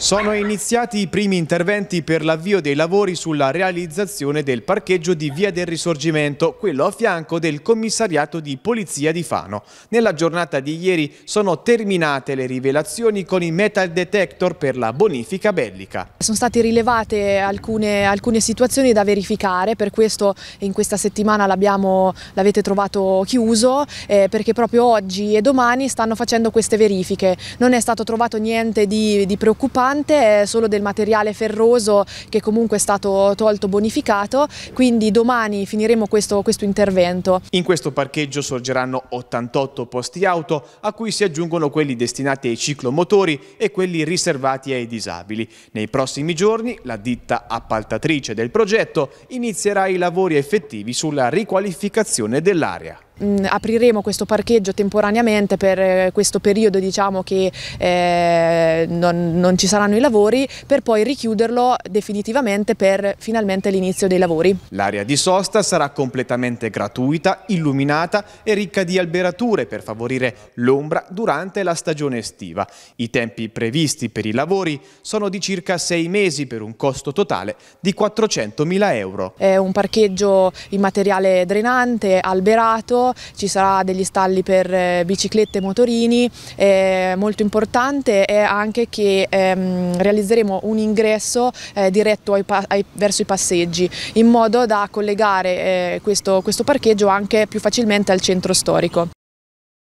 Sono iniziati i primi interventi per l'avvio dei lavori sulla realizzazione del parcheggio di Via del Risorgimento, quello a fianco del commissariato di Polizia di Fano. Nella giornata di ieri sono terminate le rivelazioni con i metal detector per la bonifica bellica. Sono state rilevate alcune, alcune situazioni da verificare, per questo in questa settimana l'avete trovato chiuso, eh, perché proprio oggi e domani stanno facendo queste verifiche. Non è stato trovato niente di, di preoccupante rilevante è solo del materiale ferroso che comunque è stato tolto bonificato, quindi domani finiremo questo, questo intervento. In questo parcheggio sorgeranno 88 posti auto a cui si aggiungono quelli destinati ai ciclomotori e quelli riservati ai disabili. Nei prossimi giorni la ditta appaltatrice del progetto inizierà i lavori effettivi sulla riqualificazione dell'area mh, mm, apriremo questo parcheggio temporaneamente per eh, questo periodo diciamo che eh, non, non ci saranno i lavori per poi richiuderlo definitivamente per finalmente l'inizio dei lavori. L'area di sosta sarà completamente gratuita, illuminata e ricca di alberature per favorire l'ombra durante la stagione estiva. I tempi previsti per i lavori sono di circa sei mesi per un costo totale di 400.000 euro. È un parcheggio in materiale drenante, alberato, ci sarà degli stalli per eh, biciclette e motorini, eh, molto importante è anche che ehm, realizzeremo un ingresso eh, diretto ai ai, verso i passeggi in modo da collegare eh, questo, questo parcheggio anche più facilmente al centro storico.